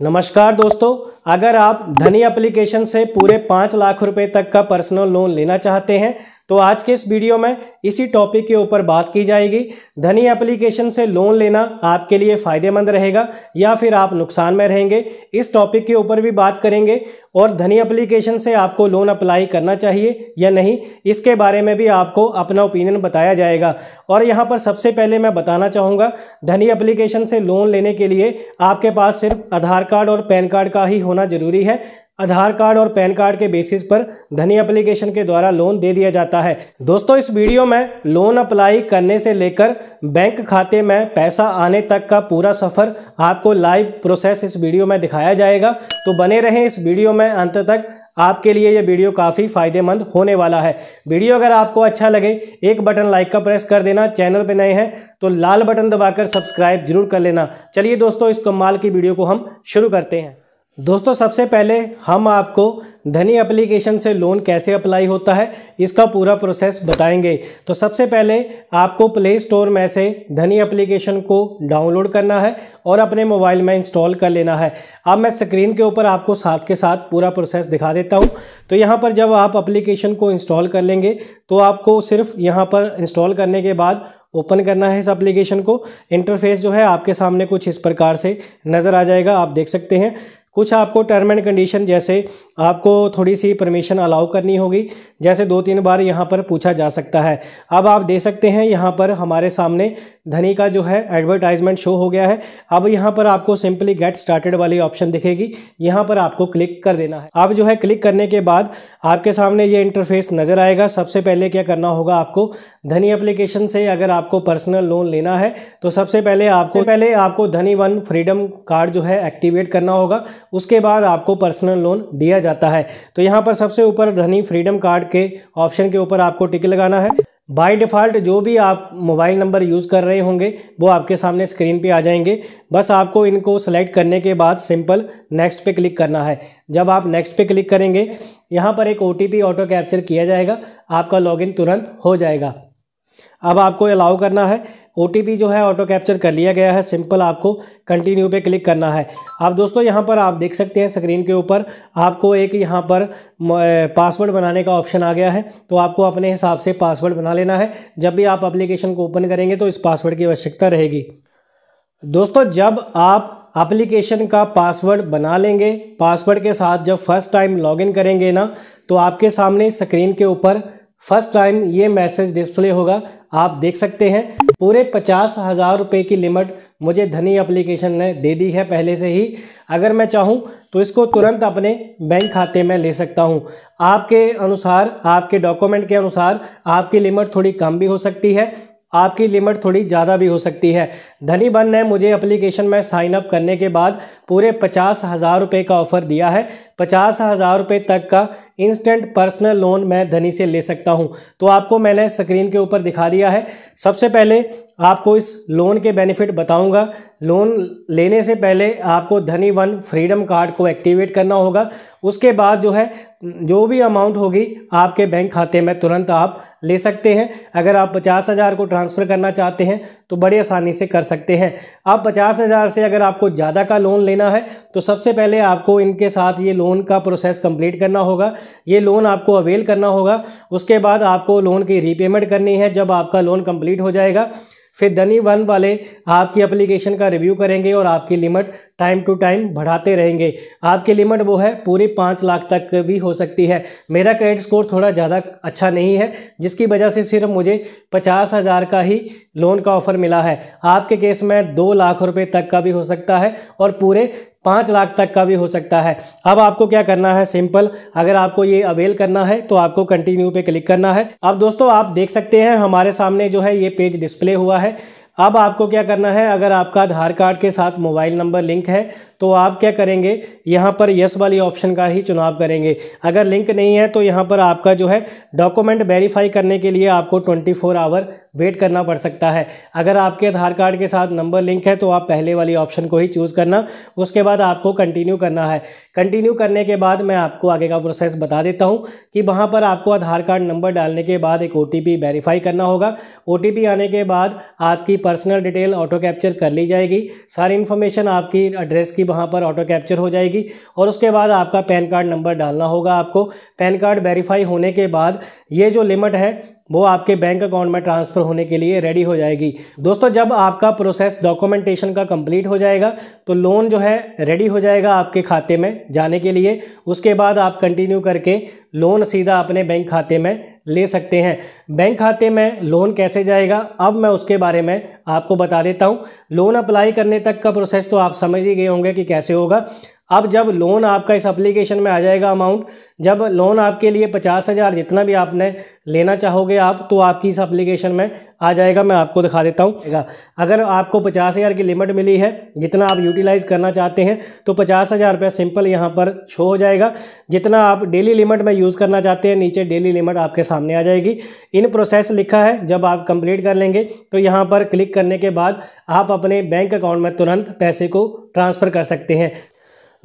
नमस्कार दोस्तों अगर आप धनी एप्लीकेशन से पूरे पाँच लाख रुपए तक का पर्सनल लोन लेना चाहते हैं तो आज के इस वीडियो में इसी टॉपिक के ऊपर बात की जाएगी धनी एप्लीकेशन से लोन लेना आपके लिए फ़ायदेमंद रहेगा या फिर आप नुकसान में रहेंगे इस टॉपिक के ऊपर भी बात करेंगे और धनी एप्लीकेशन से आपको लोन अप्लाई करना चाहिए या नहीं इसके बारे में भी आपको अपना ओपिनियन बताया जाएगा और यहाँ पर सबसे पहले मैं बताना चाहूँगा धनी एप्लीकेशन से लोन लेने के लिए आपके पास सिर्फ आधार कार्ड और पैन कार्ड का ही होना ज़रूरी है आधार कार्ड और पैन कार्ड के बेसिस पर धनी एप्लीकेशन के द्वारा लोन दे दिया जाता है दोस्तों इस वीडियो में लोन अप्लाई करने से लेकर बैंक खाते में पैसा आने तक का पूरा सफ़र आपको लाइव प्रोसेस इस वीडियो में दिखाया जाएगा तो बने रहें इस वीडियो में अंत तक आपके लिए यह वीडियो काफ़ी फायदेमंद होने वाला है वीडियो अगर आपको अच्छा लगे एक बटन लाइक का प्रेस कर देना चैनल पर नए हैं तो लाल बटन दबाकर सब्सक्राइब जरूर कर लेना चलिए दोस्तों इस कमाल की वीडियो को हम शुरू करते हैं दोस्तों सबसे पहले हम आपको धनी एप्लीकेशन से लोन कैसे अप्लाई होता है इसका पूरा प्रोसेस बताएंगे तो सबसे पहले आपको प्ले स्टोर में से धनी एप्लीकेशन को डाउनलोड करना है और अपने मोबाइल में इंस्टॉल कर लेना है अब मैं स्क्रीन के ऊपर आपको साथ के साथ पूरा प्रोसेस दिखा देता हूं तो यहां पर जब आप अप्लीकेशन को इंस्टॉल कर लेंगे तो आपको सिर्फ यहाँ पर इंस्टॉल करने के बाद ओपन करना है इस एप्लीकेशन को इंटरफेस जो है आपके सामने कुछ इस प्रकार से नज़र आ जाएगा आप देख सकते हैं कुछ आपको टर्म एंड कंडीशन जैसे आपको थोड़ी सी परमिशन अलाउ करनी होगी जैसे दो तीन बार यहाँ पर पूछा जा सकता है अब आप दे सकते हैं यहाँ पर हमारे सामने धनी का जो है एडवर्टाइजमेंट शो हो गया है अब यहाँ पर आपको सिंपली गेट स्टार्टेड वाली ऑप्शन दिखेगी यहाँ पर आपको क्लिक कर देना है अब जो है क्लिक करने के बाद आपके सामने ये इंटरफेस नज़र आएगा सबसे पहले क्या करना होगा आपको धनी एप्लीकेशन से अगर आपको पर्सनल लोन लेना है तो सबसे पहले आपको पहले आपको धनी वन फ्रीडम कार्ड जो है एक्टिवेट करना होगा उसके बाद आपको पर्सनल लोन दिया जाता है तो यहाँ पर सबसे ऊपर धनी फ्रीडम कार्ड के ऑप्शन के ऊपर आपको टिक लगाना है बाय डिफ़ॉल्ट जो भी आप मोबाइल नंबर यूज़ कर रहे होंगे वो आपके सामने स्क्रीन पे आ जाएंगे बस आपको इनको सेलेक्ट करने के बाद सिंपल नेक्स्ट पे क्लिक करना है जब आप नेक्स्ट पे क्लिक करेंगे यहाँ पर एक ओ ऑटो कैप्चर किया जाएगा आपका लॉगिन तुरंत हो जाएगा अब आपको अलाउ करना है ओ जो है ऑटो कैप्चर कर लिया गया है सिंपल आपको कंटिन्यू पे क्लिक करना है अब दोस्तों यहाँ पर आप देख सकते हैं स्क्रीन के ऊपर आपको एक यहाँ पर पासवर्ड बनाने का ऑप्शन आ गया है तो आपको अपने हिसाब से पासवर्ड बना लेना है जब भी आप अप्लीकेशन को ओपन करेंगे तो इस पासवर्ड की आवश्यकता रहेगी दोस्तों जब आप एप्लीकेशन का पासवर्ड बना लेंगे पासवर्ड के साथ जब फर्स्ट टाइम लॉगिन करेंगे ना तो आपके सामने स्क्रीन के ऊपर फर्स्ट टाइम ये मैसेज डिस्प्ले होगा आप देख सकते हैं पूरे पचास हज़ार रुपये की लिमिट मुझे धनी एप्लीकेशन ने दे दी है पहले से ही अगर मैं चाहूँ तो इसको तुरंत अपने बैंक खाते में ले सकता हूँ आपके अनुसार आपके डॉक्यूमेंट के अनुसार आपकी लिमिट थोड़ी कम भी हो सकती है आपकी लिमिट थोड़ी ज़्यादा भी हो सकती है धनी बन ने मुझे एप्लीकेशन में साइन अप करने के बाद पूरे पचास हज़ार रुपये का ऑफ़र दिया है पचास हज़ार रुपये तक का इंस्टेंट पर्सनल लोन मैं धनी से ले सकता हूं तो आपको मैंने स्क्रीन के ऊपर दिखा दिया है सबसे पहले आपको इस लोन के बेनिफिट बताऊंगा लोन लेने से पहले आपको धनी वन फ्रीडम कार्ड को एक्टिवेट करना होगा उसके बाद जो है जो भी अमाउंट होगी आपके बैंक खाते में तुरंत आप ले सकते हैं अगर आप पचास हज़ार को ट्रांसफ़र करना चाहते हैं तो बड़ी आसानी से कर सकते हैं अब पचास हज़ार से अगर आपको ज़्यादा का लोन लेना है तो सबसे पहले आपको इनके साथ ये लोन का प्रोसेस कंप्लीट करना होगा ये लोन आपको अवेल करना होगा उसके बाद आपको लोन की रीपेमेंट करनी है जब आपका लोन कम्प्लीट हो जाएगा फिर धनी वन वाले आपकी एप्लीकेशन का रिव्यू करेंगे और आपकी लिमिट टाइम टू टाइम बढ़ाते रहेंगे आपकी लिमिट वो है पूरी पाँच लाख तक भी हो सकती है मेरा क्रेडिट स्कोर थोड़ा ज़्यादा अच्छा नहीं है जिसकी वजह से सिर्फ मुझे पचास हज़ार का ही लोन का ऑफ़र मिला है आपके केस में दो लाख रुपये तक का भी हो सकता है और पूरे पाँच लाख तक का भी हो सकता है अब आपको क्या करना है सिंपल अगर आपको ये अवेल करना है तो आपको कंटिन्यू पे क्लिक करना है अब दोस्तों आप देख सकते हैं हमारे सामने जो है ये पेज डिस्प्ले हुआ है अब आपको क्या करना है अगर आपका आधार कार्ड के साथ मोबाइल नंबर लिंक है तो आप क्या करेंगे यहाँ पर यस वाली ऑप्शन का ही चुनाव करेंगे अगर लिंक नहीं है तो यहाँ पर आपका जो है डॉक्यूमेंट वेरीफाई करने के लिए आपको 24 आवर वेट करना पड़ सकता है अगर आपके आधार कार्ड के साथ नंबर लिंक है तो आप पहले वाली ऑप्शन को ही चूज़ करना उसके बाद आपको कंटिन्यू करना है कंटिन्यू करने के बाद मैं आपको आगे का प्रोसेस बता देता हूँ कि वहाँ पर आपको आधार कार्ड नंबर डालने के बाद एक ओ वेरीफाई करना होगा ओ आने के बाद आपकी पर्सनल डिटेल ऑटो कैप्चर कर ली जाएगी सारी इन्फॉर्मेशन आपकी एड्रेस की वहाँ पर ऑटो कैप्चर हो जाएगी और उसके बाद आपका पैन कार्ड नंबर डालना होगा आपको पैन कार्ड वेरीफाई होने के बाद ये जो लिमिट है वो आपके बैंक अकाउंट में ट्रांसफ़र होने के लिए रेडी हो जाएगी दोस्तों जब आपका प्रोसेस डॉक्यूमेंटेशन का कंप्लीट हो जाएगा तो लोन जो है रेडी हो जाएगा आपके खाते में जाने के लिए उसके बाद आप कंटिन्यू करके लोन सीधा अपने बैंक खाते में ले सकते हैं बैंक खाते में लोन कैसे जाएगा अब मैं उसके बारे में आपको बता देता हूँ लोन अप्लाई करने तक का प्रोसेस तो आप समझ ही गए होंगे कि कैसे होगा अब जब लोन आपका इस एप्लीकेशन में आ जाएगा अमाउंट जब लोन आपके लिए पचास हज़ार जितना भी आपने लेना चाहोगे आप तो आपकी इस एप्लीकेशन में आ जाएगा मैं आपको दिखा देता हूँ अगर आपको पचास हज़ार की लिमिट मिली है जितना आप यूटिलाइज़ करना चाहते हैं तो पचास हज़ार रुपया सिंपल यहाँ पर शो हो जाएगा जितना आप डेली लिमिट में यूज़ करना चाहते हैं नीचे डेली लिमिट आपके सामने आ जाएगी इन प्रोसेस लिखा है जब आप कंप्लीट कर लेंगे तो यहाँ पर क्लिक करने के बाद आप अपने बैंक अकाउंट में तुरंत पैसे को ट्रांसफ़र कर सकते हैं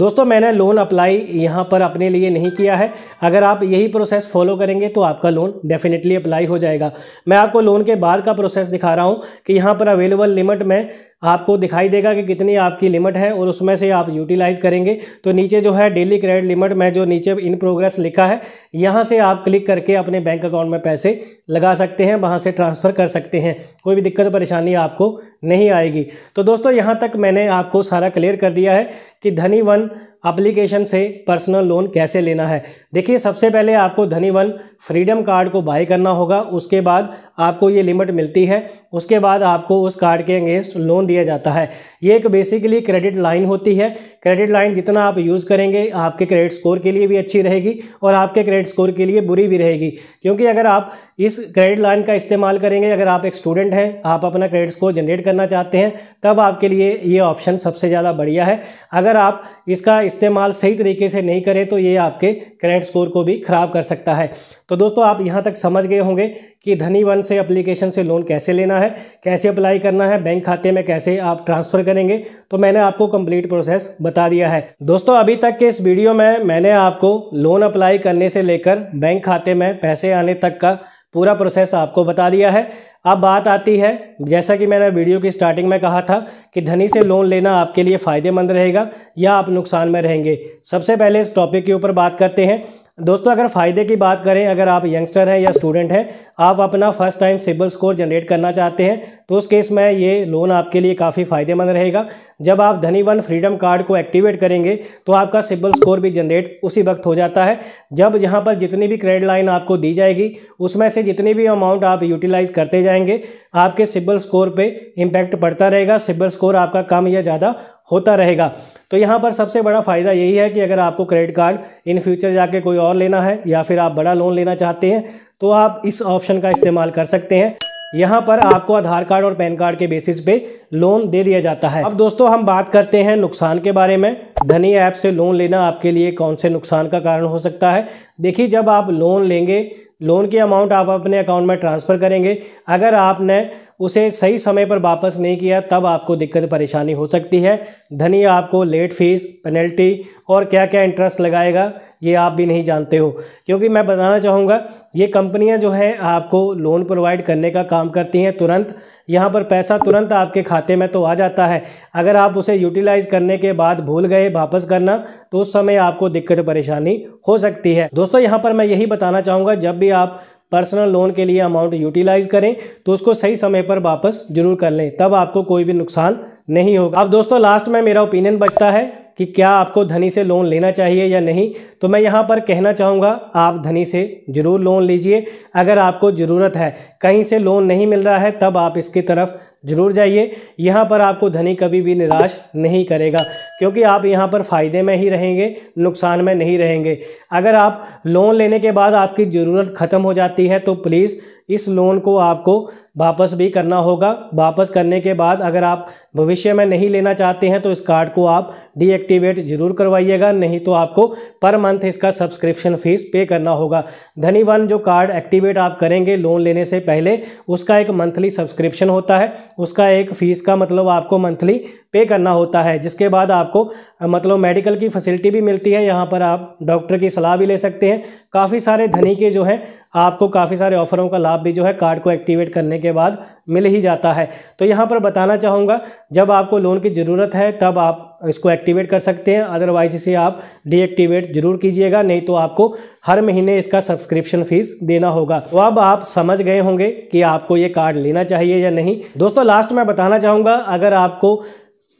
दोस्तों मैंने लोन अप्लाई यहाँ पर अपने लिए नहीं किया है अगर आप यही प्रोसेस फॉलो करेंगे तो आपका लोन डेफिनेटली अप्लाई हो जाएगा मैं आपको लोन के बाद का प्रोसेस दिखा रहा हूँ कि यहाँ पर अवेलेबल लिमिट में आपको दिखाई देगा कि कितनी आपकी लिमिट है और उसमें से आप यूटिलाइज करेंगे तो नीचे जो है डेली क्रेडिट लिमिट में जो नीचे इन प्रोग्रेस लिखा है यहाँ से आप क्लिक करके अपने बैंक अकाउंट में पैसे लगा सकते हैं वहाँ से ट्रांसफ़र कर सकते हैं कोई भी दिक्कत परेशानी आपको नहीं आएगी तो दोस्तों यहाँ तक मैंने आपको सारा क्लियर कर दिया है कि धनी वन अप्लीकेशन से पर्सनल लोन कैसे लेना है देखिए सबसे पहले आपको धनी वन फ्रीडम कार्ड को बाई करना होगा उसके बाद आपको ये लिमिट मिलती है उसके बाद आपको उस कार्ड के अगेंस्ट लोन दिया जाता है ये एक बेसिकली क्रेडिट लाइन होती है क्रेडिट लाइन जितना आप यूज़ करेंगे आपके क्रेडिट स्कोर के लिए भी अच्छी रहेगी और आपके क्रेडिट स्कोर के लिए बुरी भी रहेगी क्योंकि अगर आप इस क्रेडिट लाइन का इस्तेमाल करेंगे अगर आप एक स्टूडेंट हैं आप अपना क्रेडिट स्कोर जनरेट करना चाहते हैं तब आपके लिए ये ऑप्शन सबसे ज़्यादा बढ़िया है अगर आप इसका इस्तेमाल सही तरीके से नहीं करें तो ये आपके क्रेडिट स्कोर को भी ख़राब कर सकता है तो दोस्तों आप यहाँ तक समझ गए होंगे कि धनी वन से अप्लीकेशन से लोन कैसे लेना है कैसे अप्लाई करना है बैंक खाते में कैसे आप ट्रांसफ़र करेंगे तो मैंने आपको कंप्लीट प्रोसेस बता दिया है दोस्तों अभी तक के इस वीडियो में मैंने आपको लोन अप्लाई करने से लेकर बैंक खाते में पैसे आने तक का पूरा प्रोसेस आपको बता दिया है अब बात आती है जैसा कि मैंने वीडियो की स्टार्टिंग में कहा था कि धनी से लोन लेना आपके लिए फ़ायदेमंद रहेगा या आप नुकसान में रहेंगे सबसे पहले इस टॉपिक के ऊपर बात करते हैं दोस्तों अगर फ़ायदे की बात करें अगर आप यंगस्टर हैं या स्टूडेंट हैं आप अपना first time CIBIL score generate करना चाहते हैं तो उस केस में ये लोन आपके लिए काफ़ी फ़ायदेमंद रहेगा जब आप धनी वन फ्रीडम कार्ड को एक्टिवेट करेंगे तो आपका सिबल स्कोर भी जनरेट उसी वक्त हो जाता है जब यहाँ पर जितनी भी क्रेडिट लाइन आपको दी जाएगी उसमें से जितनी भी अमाउंट आप यूटिलाइज करते जाएंगे आपके सिबल स्कोर पर इम्पैक्ट पड़ता रहेगा सिबल स्कोर आपका कम या ज़्यादा होता रहेगा तो यहाँ पर सबसे बड़ा फ़ायदा यही है कि अगर आपको क्रेडिट कार्ड इन फ्यूचर जाके कोई और लेना है या फिर आप बड़ा लोन लेना चाहते हैं तो आप इस ऑप्शन का इस्तेमाल कर सकते हैं यहाँ पर आपको आधार कार्ड और पैन कार्ड के बेसिस पे लोन दे दिया जाता है अब दोस्तों हम बात करते हैं नुकसान के बारे में धनी ऐप से लोन लेना आपके लिए कौन से नुकसान का कारण हो सकता है देखिए जब आप लोन लेंगे लोन की अमाउंट आप अपने अकाउंट में ट्रांसफ़र करेंगे अगर आपने उसे सही समय पर वापस नहीं किया तब आपको दिक्कत परेशानी हो सकती है धनी आपको लेट फीस पेनल्टी और क्या क्या इंटरेस्ट लगाएगा ये आप भी नहीं जानते हो क्योंकि मैं बताना चाहूँगा ये कंपनियाँ जो हैं आपको लोन प्रोवाइड करने का काम करती हैं तुरंत यहाँ पर पैसा तुरंत आपके खाते में तो आ जाता है अगर आप उसे यूटिलाइज़ करने के बाद भूल गए वापस करना तो उस समय आपको दिक्कत परेशानी हो सकती है दोस्तों यहाँ पर मैं यही बताना चाहूँगा जब भी आप पर्सनल लोन के लिए अमाउंट यूटिलाइज करें तो उसको सही समय पर वापस जरूर कर लें तब आपको कोई भी नुकसान नहीं होगा अब दोस्तों लास्ट में मेरा ओपिनियन बचता है कि क्या आपको धनी से लोन लेना चाहिए या नहीं तो मैं यहाँ पर कहना चाहूँगा आप धनी से ज़रूर लोन लीजिए अगर आपको ज़रूरत है कहीं से लोन नहीं मिल रहा है तब आप इसकी तरफ ज़रूर जाइए यहाँ पर आपको धनी कभी भी निराश नहीं करेगा क्योंकि आप यहाँ पर फ़ायदे में ही रहेंगे नुकसान में नहीं रहेंगे अगर आप लोन लेने के बाद आपकी ज़रूरत ख़त्म हो जाती है तो प्लीज़ इस लोन को आपको वापस भी करना होगा वापस करने के बाद अगर आप भविष्य में नहीं लेना चाहते हैं तो इस कार्ड को आप डीएक्टिवेट जरूर करवाइएगा नहीं तो आपको पर मंथ इसका सब्सक्रिप्शन फीस पे करना होगा धनी वन जो कार्ड एक्टिवेट आप करेंगे लोन लेने से पहले उसका एक मंथली सब्सक्रिप्शन होता है उसका एक फ़ीस का मतलब आपको मंथली पे करना होता है जिसके बाद आपको मतलब मेडिकल की फैसिलिटी भी मिलती है यहाँ पर आप डॉक्टर की सलाह भी ले सकते हैं काफ़ी सारे धनी के जो है आपको काफ़ी सारे ऑफरों का लाभ भी जो है कार्ड को एक्टिवेट करने के बाद मिल ही जाता है तो यहाँ पर बताना चाहूँगा जब आपको लोन की ज़रूरत है तब आप इसको एक्टिवेट कर सकते हैं अदरवाइज इसे आप डीएक्टिवेट जरूर कीजिएगा नहीं तो आपको हर महीने इसका सब्सक्रिप्शन फीस देना होगा तो अब आप समझ गए होंगे कि आपको ये कार्ड लेना चाहिए या नहीं दोस्तों लास्ट में बताना चाहूँगा अगर आपको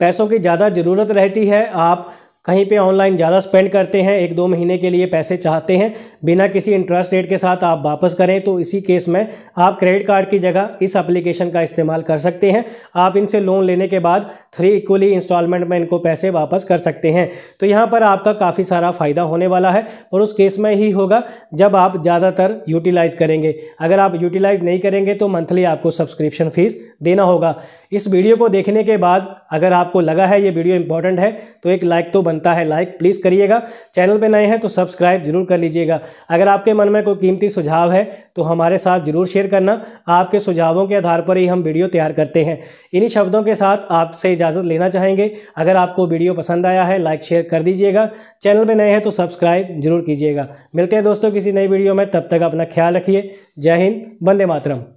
पैसों की ज़्यादा ज़रूरत रहती है आप कहीं पे ऑनलाइन ज़्यादा स्पेंड करते हैं एक दो महीने के लिए पैसे चाहते हैं बिना किसी इंटरेस्ट रेट के साथ आप वापस करें तो इसी केस में आप क्रेडिट कार्ड की जगह इस एप्लीकेशन का इस्तेमाल कर सकते हैं आप इनसे लोन लेने के बाद थ्री इक्वली इंस्टॉलमेंट में इनको पैसे वापस कर सकते हैं तो यहाँ पर आपका काफ़ी सारा फ़ायदा होने वाला है और उस केस में ही होगा जब आप ज़्यादातर यूटिलाइज़ करेंगे अगर आप यूटिलाइज़ नहीं करेंगे तो मंथली आपको सब्सक्रिप्शन फ़ीस देना होगा इस वीडियो को देखने के बाद अगर आपको लगा है ये वीडियो इंपॉर्टेंट है तो एक लाइक तो बनता है लाइक प्लीज़ करिएगा चैनल पर नए हैं तो सब्सक्राइब जरूर कर लीजिएगा अगर आपके मन में कोई कीमती सुझाव है तो हमारे साथ जरूर शेयर करना आपके सुझावों के आधार पर ही हम वीडियो तैयार करते हैं इन्हीं शब्दों के साथ आपसे इजाज़त लेना चाहेंगे अगर आपको वीडियो पसंद आया है लाइक शेयर कर दीजिएगा चैनल पर नए हैं तो सब्सक्राइब जरूर कीजिएगा मिलते हैं दोस्तों किसी नई वीडियो में तब तक अपना ख्याल रखिए जय हिंद वंदे मातरम